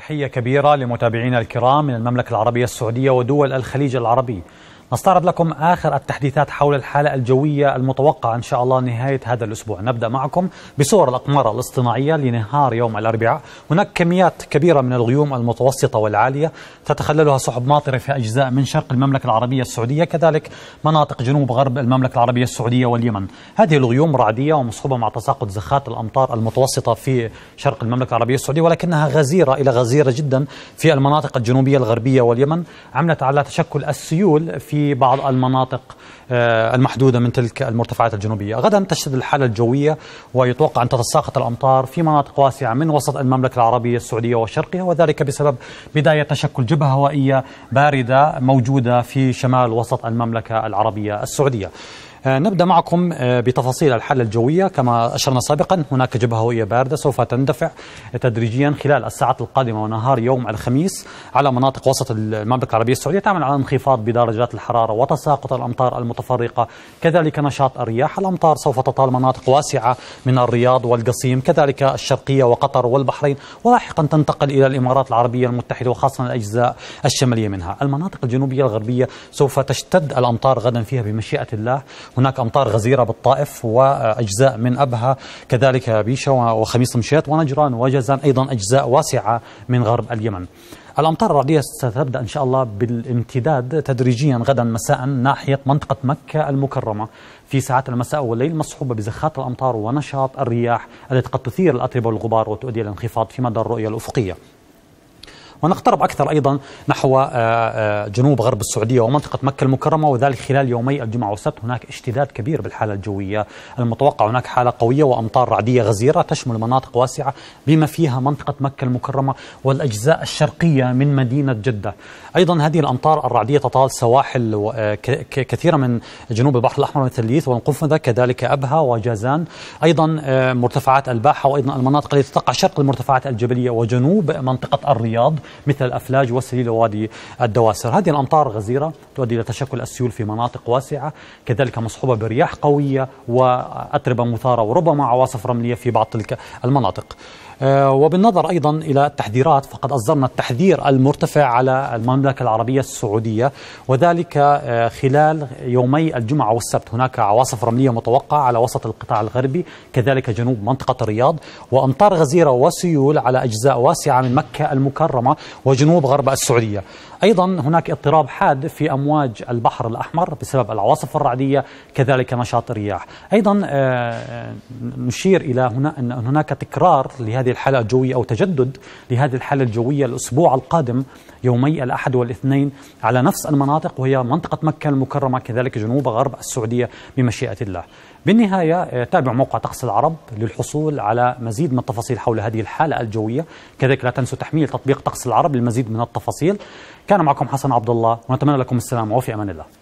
تحية كبيرة لمتابعينا الكرام من المملكة العربية السعودية ودول الخليج العربي نستعرض لكم آخر التحديثات حول الحالة الجوية المتوقعة إن شاء الله نهاية هذا الأسبوع نبدأ معكم بصور الأقمار الاصطناعية لنهار يوم الأربعاء هناك كميات كبيرة من الغيوم المتوسطة والعالية تتخللها سحب ماطرة في أجزاء من شرق المملكة العربية السعودية كذلك مناطق جنوب غرب المملكة العربية السعودية واليمن هذه الغيوم رعدية ومصحوبة مع تساقط زخات الأمطار المتوسطة في شرق المملكة العربية السعودية ولكنها غزيرة إلى غزيرة جدا في المناطق الجنوبية الغربية واليمن عملت على تشكل السيول في في بعض المناطق آه، المحدودة من تلك المرتفعات الجنوبية غدا تشتد الحالة الجوية ويتوقع أن تتساقط الأمطار في مناطق واسعة من وسط المملكة العربية السعودية وشرقها وذلك بسبب بداية تشكل جبهة هوائية باردة موجودة في شمال وسط المملكة العربية السعودية آه، نبدأ معكم آه، بتفاصيل الحالة الجوية كما أشرنا سابقا هناك جبهة هوية باردة سوف تندفع تدريجيا خلال الساعات القادمة ونهار يوم الخميس على مناطق وسط المملكة العربية السعودية تعمل على انخفاض بدرجات الحرارة وتساقط الأمطار المتفرقة كذلك نشاط الرياح الأمطار سوف تطال مناطق واسعة من الرياض والقصيم كذلك الشرقية وقطر والبحرين ولاحقا تنتقل إلى الإمارات العربية المتحدة وخاصة الأجزاء الشمالية منها المناطق الجنوبية الغربية سوف تشتد الأمطار غدا فيها بمشيئة الله هناك أمطار غزيرة بالطائف وأجزاء من أبها كذلك بيشا وخميس مشيط ونجران وجزان أيضا أجزاء واسعة من غرب اليمن الأمطار الرعدية ستبدأ إن شاء الله بالامتداد تدريجيا غدا مساء ناحية منطقة مكة المكرمة في ساعات المساء والليل مصحوبة بزخات الأمطار ونشاط الرياح التي قد تثير الأتربة والغبار وتؤدي إلى انخفاض في مدى الرؤية الأفقية ونقترب أكثر أيضا نحو آه، آه، جنوب غرب السعودية ومنطقة مكة المكرمة وذلك خلال يومي الجمعة والسبت هناك اشتداد كبير بالحالة الجوية المتوقع هناك حالة قوية وأمطار رعدية غزيرة تشمل مناطق واسعة بما فيها منطقة مكة المكرمة والأجزاء الشرقية من مدينة جدة أيضا هذه الأمطار الرعدية تطال سواحل آه، كثيرة من جنوب البحر الأحمر مثل ليث والقفذة كذلك أبها وجازان أيضا مرتفعات الباحة وأيضا المناطق التي تقع شرق المرتفعات الجبلية وجنوب منطقة الرياض مثل الأفلاج وسيل ووادي الدواسر هذه الأمطار غزيرة تؤدي إلى تشكل السيول في مناطق واسعة كذلك مصحوبة برياح قوية وأتربة مثارة وربما عواصف رملية في بعض تلك المناطق آه، وبالنظر أيضا إلى التحذيرات فقد أصدرنا التحذير المرتفع على المملكة العربية السعودية وذلك آه، خلال يومي الجمعة والسبت هناك عواصف رملية متوقعة على وسط القطاع الغربي كذلك جنوب منطقة الرياض وأمطار غزيرة وسيول على أجزاء واسعة من مكة المكرمة وجنوب غرب السعودية أيضا هناك اضطراب حاد في أمواج البحر الأحمر بسبب العواصف الرعدية كذلك نشاط الرياح أيضا آه، آه، نشير إلى هنا أن هناك تكرار لهذه الحالة الجوية أو تجدد لهذه الحالة الجوية الأسبوع القادم يومي الأحد والاثنين على نفس المناطق وهي منطقة مكة المكرمة كذلك جنوب غرب السعودية بمشيئة الله بالنهاية آه، تابع موقع طقس العرب للحصول على مزيد من التفاصيل حول هذه الحالة الجوية كذلك لا تنسوا تحميل تطبيق طقس العرب للمزيد من التفاصيل كان معكم حسن عبد الله ونتمنى لكم السلام وفي امان الله